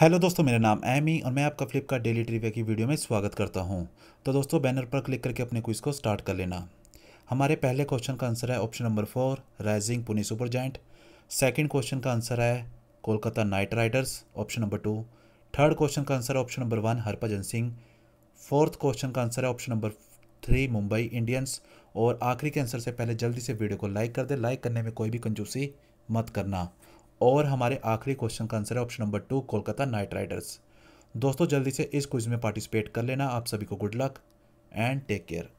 hello दोस्तों मेरा नाम एमी और मैं आपका फ्लिपकार्ट डेली ट्रिविया की वीडियो में स्वागत करता हूं तो दोस्तों बैनर पर क्लिक करके अपने क्विज को स्टार्ट कर लेना हमारे पहले क्वेश्चन का आंसर है option number four Rising Pune Supergiant second question का आंसर है Kolkata Knight Riders option number two third question का आंसर है option number one Harbhajan Singh fourth question का आंसर है option number three Mumbai Indians और आखिरी के आंसर से पहले जल्दी से वीडियो को लाइक कर दे लाइक करने में कोई भी कंजूसी मत करना और हमारे आखिरी क्वेश्चन का आंसर है option number two Kolkata Knight Riders दोस्तों जल्दी से इस क्विज में पार्टिसिपेट कर लेना आप सभी को good luck and take care